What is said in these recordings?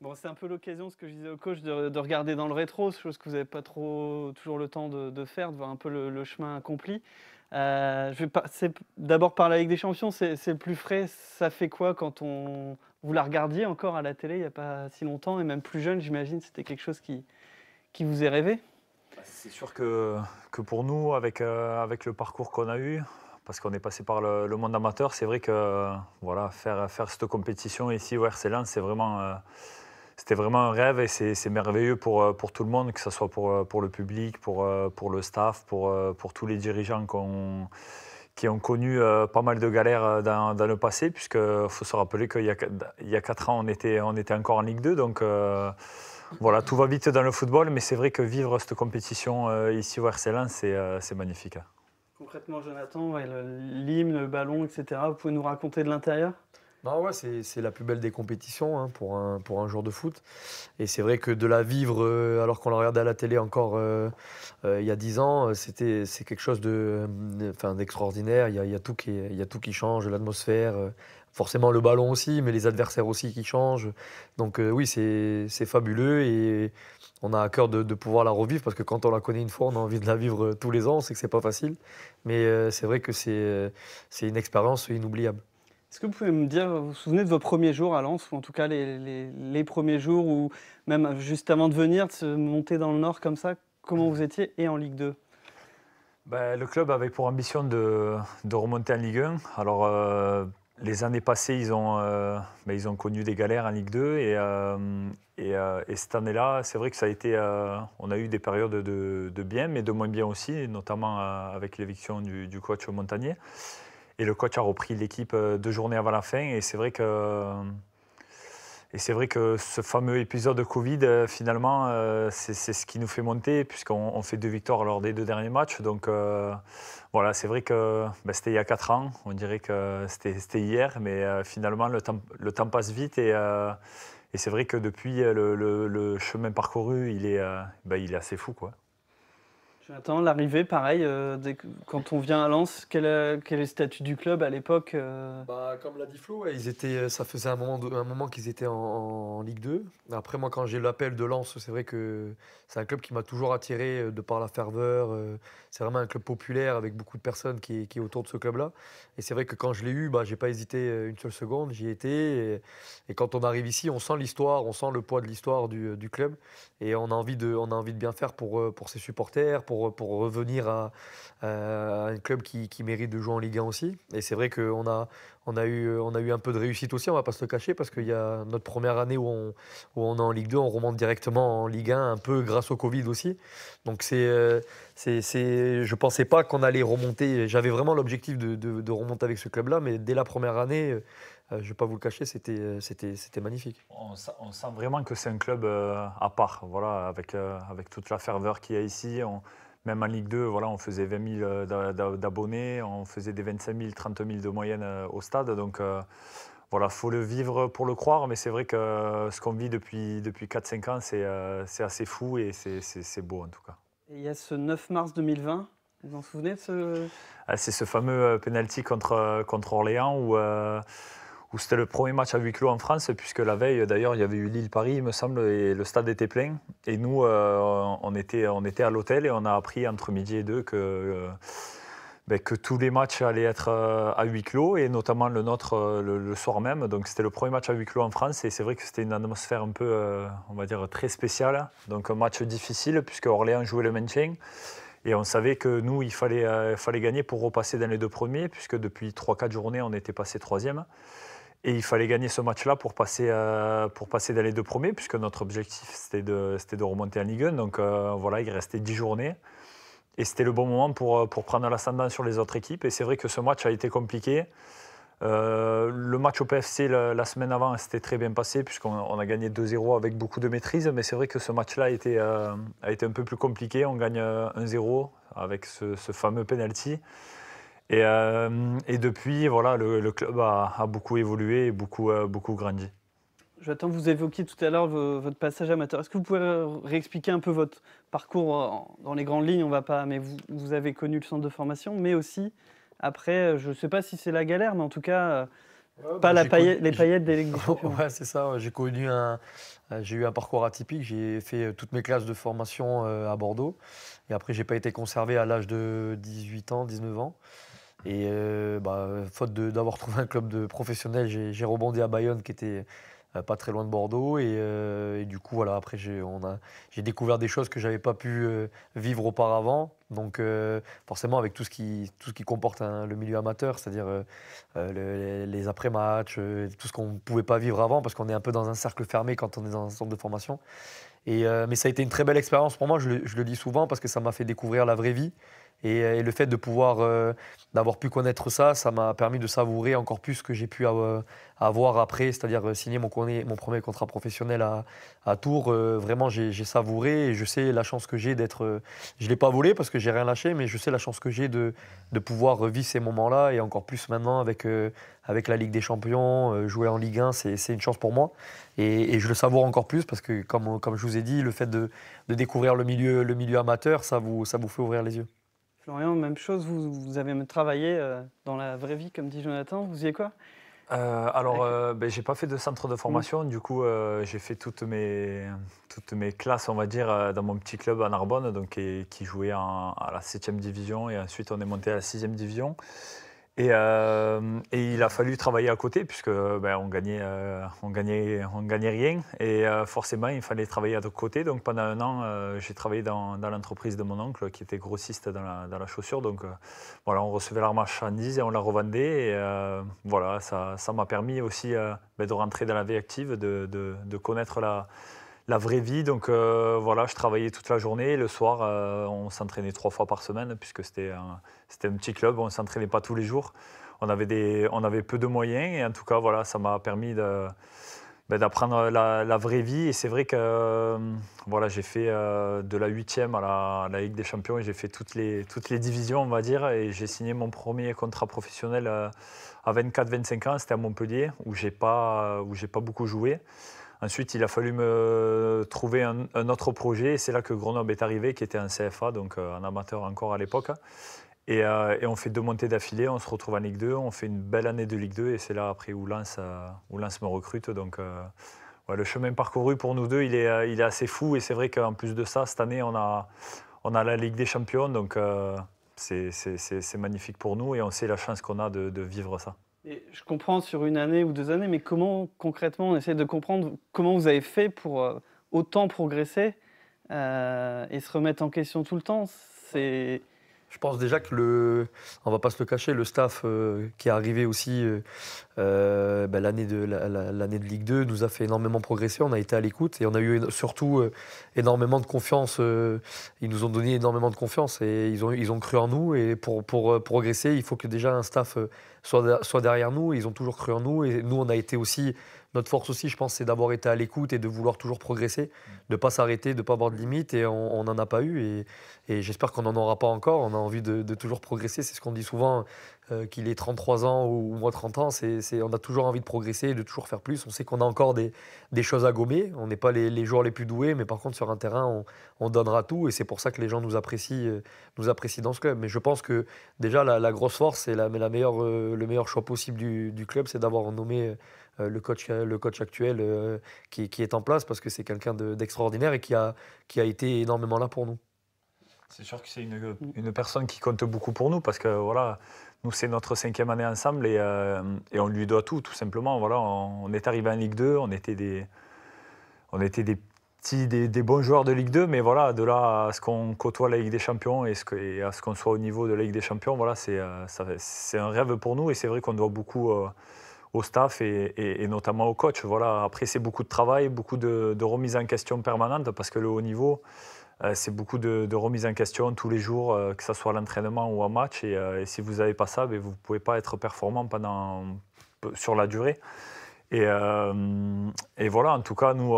Bon, c'est un peu l'occasion, ce que je disais au coach, de, regarder dans le rétro, chose que vous n'avez pas trop toujours le temps de, faire, de voir un peu le, chemin accompli. Euh, je vais d'abord par la Ligue des Champions, c'est le plus frais. Ça fait quoi quand on vous la regardiez encore à la télé il n'y a pas si longtemps et même plus jeune, j'imagine, c'était quelque chose qui, vous est rêvé. Bah, c'est sûr que, pour nous, euh, avec, le parcours qu'on a eu, parce qu'on est passé par le, monde amateur, c'est vrai que voilà, faire, cette compétition ici au RC c'est vraiment euh, c'était vraiment un rêve et c'est merveilleux pour, euh, pour tout le monde, que ce soit pour, euh, pour le public, pour, euh, pour le staff, pour, pour tous les dirigeants qui ont, qui ont connu pas mal de galères dans, le passé, puisqu'il faut se rappeler qu'il y, a, il y a 4 ans, on était, on était encore en Ligue 2. Donc voilà, tout va vite dans le football, mais c'est vrai que vivre cette compétition ici au RC c'est magnifique. Hein. Concrètement, Jonathan, le l'hymne, le ballon, etc., vous pouvez nous raconter de l'intérieur bah ouais, c'est la plus belle des compétitions hein, pour, un, pour un joueur de foot. Et c'est vrai que de la vivre euh, alors qu'on la regardait à la télé encore euh, euh, il y a dix ans, c'est quelque chose d'extraordinaire. il, y a tout qui, il tout qui change, l'atmosphère, forcément le ballon aussi, mais les adversaires aussi qui changent. Donc oui, c'est fabuleux et on a à cœur de, pouvoir la revivre parce que quand on la connaît une fois, on a envie de la vivre tous les ans. C'est sait que c'est pas facile, mais c'est vrai que c'est une expérience inoubliable. Est-ce que vous pouvez me dire, vous vous souvenez de vos premiers jours à Lens, ou en tout cas les, premiers jours, ou même juste avant de venir, de se monter dans le Nord comme ça, comment vous étiez et en Ligue 2 ben, Le club avait pour ambition de, remonter en Ligue 1. Alors, euh, les années passées, ils ont, euh, ben, ils ont connu des galères en Ligue 2. Et, euh, et, cette année-là, c'est vrai que ça a été. on a eu des périodes de, bien, mais de moins bien aussi, notamment avec l'éviction du, du coach Montagnier. Et le coach a repris l'équipe euh, deux journées avant la fin. Et c'est vrai que. Euh, et c'est vrai que ce fameux épisode de Covid, euh, finalement, c'est ce qui nous fait monter, puisqu'on fait deux victoires lors des deux derniers matchs. Donc voilà, c'est vrai que ben, c'était il y a quatre ans, on dirait que c'était hier, mais finalement, le temps, le passe vite. Et, c'est vrai que depuis, le, chemin parcouru, il est, ben, il est assez fou. Quoi. Attends, l'arrivée, pareil, euh, dès quand on vient à Lens, quel, euh, quel est le statut du club à l'époque euh bah, Comme l'a dit Flo, ils étaient, ça faisait un moment, un moment qu'ils étaient en, Ligue 2. Après, moi, quand j'ai l'appel de Lens, c'est vrai que c'est un club qui m'a toujours attiré de par la ferveur. C'est vraiment un club populaire avec beaucoup de personnes qui, qui est autour de ce club-là. Et c'est vrai que quand je l'ai eu, bah, je n'ai pas hésité une seule seconde, j'y étais. Et, et, quand on arrive ici, on sent l'histoire, on sent le poids de l'histoire du, du, club. Et on a, envie de, on a envie de bien faire pour, pour ses supporters, pour pour, revenir à, un club qui, mérite de jouer en Ligue 1 aussi. Et c'est vrai qu'on a, on a, eu, on a eu un peu de réussite aussi, on va pas se le cacher, parce qu'il y a notre première année où on, où on est en Ligue 2, on remonte directement en Ligue 1, un peu grâce au Covid aussi. Donc c'est, euh, c'est, c'est, je pensais pas qu'on allait remonter. J'avais vraiment l'objectif de, de, remonter avec ce club-là, mais dès la première année, euh, euh, je ne vais pas vous le cacher, c'était, c'était, c'était magnifique. On sent, vraiment que c'est un club à part, voilà, avec, avec toute la ferveur qu'il y a ici. Même en Ligue 2, voilà, on faisait 20 000 euh, d'abonnés, on faisait des 25 000, 30 000 de moyenne euh, au stade. Donc voilà, euh, voilà, faut le vivre pour le croire, mais c'est vrai que ce qu'on vit depuis, depuis 4-5 ans, c'est assez fou et c'est beau en tout cas. il y a ce 9 mars 2020, vous vous en souvenez de ce... Ah, c'est ce fameux penalty contre, contre Orléans où où c'était le premier match à huis clos en France, puisque la veille, d'ailleurs, il y avait eu Lille-Paris, il me semble, et le stade était plein. Et nous, euh, on, était, à l'hôtel et on a appris entre midi et deux que, euh, ben, que tous les matchs allaient être euh, à huis clos, et notamment le nôtre le, soir même. Donc c'était le premier match à huis clos en France, et c'est vrai que c'était une atmosphère un peu, on va dire, très spéciale. Donc un match difficile, puisque Orléans jouait le maintien. Et on savait que nous, il fallait, fallait gagner pour repasser dans les deux premiers, puisque depuis 3-4 journées, on était passé troisième. Et il fallait gagner ce match-là pour passer, euh, pour passer dans les deux premiers, puisque notre objectif, c'était de, remonter en Ligue 1. Donc euh, voilà, il restait 10 journées. Et c'était le bon moment euh, pour, prendre l'ascendant sur les autres équipes. Et c'est vrai que ce match a été compliqué. Euh, le match au PFC la, semaine avant c'était très bien passé puisqu'on a gagné 2-0 avec beaucoup de maîtrise, mais c'est vrai que ce match-là a, été, un peu plus compliqué. On gagne 1-0 avec ce, ce fameux penalty. Et, euh, et depuis, voilà, le, club a, beaucoup évolué et beaucoup, euh, beaucoup grandi. J'attends, vous évoquiez tout à l'heure votre passage amateur. Est-ce que vous pouvez réexpliquer un peu votre parcours dans les grandes lignes On va pas, mais vous, avez connu le centre de formation, mais aussi après, euh, je ne sais pas si c'est la galère, mais en tout cas, bah, pas la les paillettes des Ligues Ouais, c'est ça. J'ai connu un, j'ai eu un parcours atypique. J'ai fait toutes mes classes de formation à Bordeaux. Et après, j'ai pas été conservé à l'âge de 18 ans, 19 ans. Et euh, bah, faute d'avoir trouvé un club de professionnel, j'ai rebondi à Bayonne qui était euh, pas très loin de Bordeaux. Et, euh, du coup, voilà, après, j'ai découvert des choses que j'avais pas pu vivre auparavant. Donc, forcément, avec tout ce qui, comporte hein, le milieu amateur, c'est-à-dire les après-matchs, tout ce qu'on ne pouvait pas vivre avant, parce qu'on est un peu dans un cercle fermé quand on est dans un centre de formation. mais ça a été une très belle expérience pour moi, je le dis souvent, parce que ça m'a fait découvrir la vraie vie. Euh, et, le fait de pouvoir, euh, d'avoir pu connaître ça, ça m'a permis de savourer encore plus ce que j'ai pu euh, avoir après, c'est-à-dire signer mon, mon, premier contrat professionnel à, Tours. vraiment, j'ai savouré et je sais la chance que j'ai d'être. je ne l'ai pas volé parce que j'ai rien lâché, mais je sais la chance que j'ai de, pouvoir revivre ces moments-là et encore plus maintenant avec, avec la Ligue des Champions, jouer en Ligue 1, c'est une chance pour moi. Et, je le savoure encore plus parce que, comme, comme je vous ai dit, le fait de, de découvrir le milieu, le milieu amateur, ça vous, ça vous fait ouvrir les yeux. Florian, même chose, vous, avez travaillé euh, dans la vraie vie, comme dit Jonathan, vous y êtes quoi euh, alors, je euh, n'ai ben, j'ai pas fait de centre de formation. Mm. Du coup, j'ai fait toutes mes, toutes mes classes, on va dire, dans mon petit club à Narbonne, donc, qui jouait à la 7e division. Et ensuite, on est monté à la 6e division. Euh, et, il a fallu travailler à côté puisque ben, on gagnait, euh, on gagnait, on gagnait rien. Et euh, forcément, il fallait travailler à côté. Donc pendant un an, j'ai travaillé dans, l'entreprise de mon oncle qui était grossiste dans la, dans la chaussure. Donc voilà, on recevait la marchandise et on la revendait. Et voilà, ça m'a permis aussi ben, de rentrer dans la vie active, de, de, de connaître la la vraie vie. Donc euh, voilà, je travaillais toute la journée. Le soir, euh, on s'entraînait trois fois par semaine puisque c'était un, c'était un petit club. On ne s'entraînait pas tous les jours. On avait, des, on avait peu de moyens et en tout cas, voilà, ça m'a permis de, ben, d'apprendre la, vraie vie. Et c'est vrai que euh, voilà, j'ai fait de la huitième à la, la, Ligue des Champions et j'ai fait toutes les, toutes les divisions, on va dire. Et j'ai signé mon premier contrat professionnel à 24-25 ans. C'était à Montpellier où j'ai pas, où j'ai pas beaucoup joué. Ensuite, il a fallu me trouver un, autre projet. C'est là que Grenoble est arrivé, qui était un CFA, donc euh, un amateur encore à l'époque. Euh, et, on fait deux montées d'affilée, on se retrouve en Ligue 2, on fait une belle année de Ligue 2 et c'est là après où Lance euh, me recrute. Donc le chemin parcouru pour nous deux, il est, il est assez fou et c'est vrai qu'en plus de ça, cette année, on a, on la Ligue des Champions. Donc c'est magnifique pour nous et on sait la chance qu'on a de vivre ça je comprends sur une année ou deux années, mais comment concrètement on essaie de comprendre comment vous avez fait pour euh, autant progresser euh, et se remettre en question tout le temps C'est je pense déjà que le, on va pas se le cacher, le staff euh, qui est arrivé aussi euh, euh, ben, l'année de l'année de Ligue 2 nous a fait énormément progresser. On a été à l'écoute et on a eu surtout énormément de confiance. ils nous ont donné énormément de confiance et ils ont ils ont cru en nous. Et pour pour progresser, il faut que déjà un staff soit soit derrière nous. Ils ont toujours cru en nous et nous on a été aussi notre force aussi, je pense, c'est d'avoir été à l'écoute et de vouloir toujours progresser, de ne pas s'arrêter, de ne pas avoir de limites. Et on n'en a pas eu. Et, j'espère qu'on n'en aura pas encore. On a envie de toujours progresser. C'est ce qu'on dit souvent. Euh, qu'il ait 33 ans ou, moins 30 ans, on a toujours envie de progresser, de toujours faire plus. On sait qu'on a encore des, choses à gommer. On n'est pas les, joueurs les plus doués, mais par contre, sur un terrain, on, donnera tout. Et c'est pour ça que les gens nous apprécient, euh, nous apprécient dans ce club. Mais je pense que déjà, la, grosse force et la, la meilleure, euh, le meilleur choix possible du, club, c'est d'avoir nommé le coach, le coach actuel qui, est en place, parce que c'est quelqu'un d'extraordinaire et qui a été énormément là pour nous. C'est sûr que c'est une, mm. une, personne qui compte beaucoup pour nous parce que voilà, nous c'est notre cinquième année ensemble et, euh, et, on lui doit tout, tout simplement. Voilà, on, est arrivé en Ligue 2, on était des, on était des petits, des, bons joueurs de Ligue 2, mais voilà, de là à ce qu'on côtoie la Ligue des Champions et, ce à ce qu'on soit au niveau de la Ligue des Champions, voilà, c'est, euh, c'est un rêve pour nous et c'est vrai qu'on doit beaucoup. Euh, au staff et, notamment au coach. Voilà. Après, c'est beaucoup de travail, beaucoup de, de remise en question permanente parce que le haut niveau, euh, c'est beaucoup de, de remises en question tous les jours, euh, que ce soit à l'entraînement ou un match. Euh, et, si vous n'avez pas ça, ben, vous ne pouvez pas être performant pendant, sur la durée. Et, voilà, en tout cas, nous,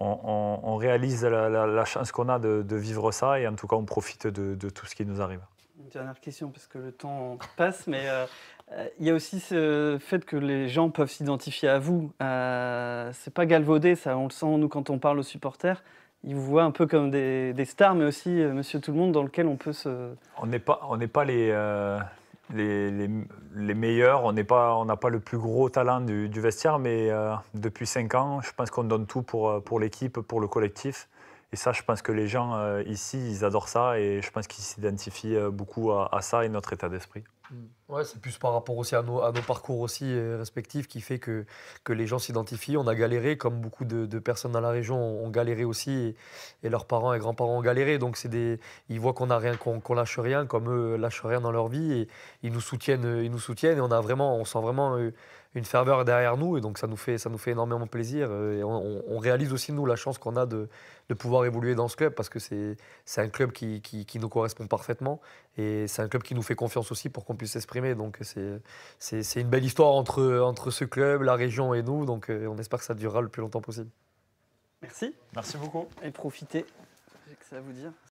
on, réalise la, chance qu'on a de, vivre ça et en tout cas, on profite de, tout ce qui nous arrive. Une dernière question, parce que le temps passe, mais il y a aussi ce fait que les gens peuvent s'identifier à vous. Ce c'est pas galvaudé, ça, on le sent, nous, quand on parle aux supporters ils vous voient un peu comme des, stars, mais aussi euh, Monsieur Tout le Monde, dans lequel on peut se. On n'est pas, pas euh, les, les, meilleurs, on n'est pas, on n'a pas le plus gros talent du, vestiaire, mais euh, depuis cinq ans, je pense qu'on donne tout pour pour l'équipe, pour le collectif. Et ça, je pense que les gens ici, ils adorent ça et je pense qu'ils s'identifient beaucoup à ça et notre état d'esprit. Mm. Ouais, c'est plus par rapport aussi à nos, à nos parcours aussi euh, respectifs qui fait que, que les gens s'identifient. On a galéré, comme beaucoup de, personnes dans la région ont, galéré aussi, et, leurs parents et grands-parents ont galéré. Donc c'est des, ils voient qu'on a rien, qu'on lâche rien, comme eux euh, lâchent rien dans leur vie, et ils nous soutiennent, euh, ils nous soutiennent, et on a vraiment, on sent vraiment une ferveur derrière nous, et donc ça nous fait, ça nous fait énormément plaisir. Et on, réalise aussi nous la chance qu'on a de, de, pouvoir évoluer dans ce club parce que c'est, c'est un club qui, qui, nous correspond parfaitement, et c'est un club qui nous fait confiance aussi pour qu'on puisse s'exprimer. Donc c'est une belle histoire entre, entre ce club, la région et nous. Donc euh, on espère que ça durera le plus longtemps possible. Merci. Merci beaucoup. Et profitez. que ça à vous dire.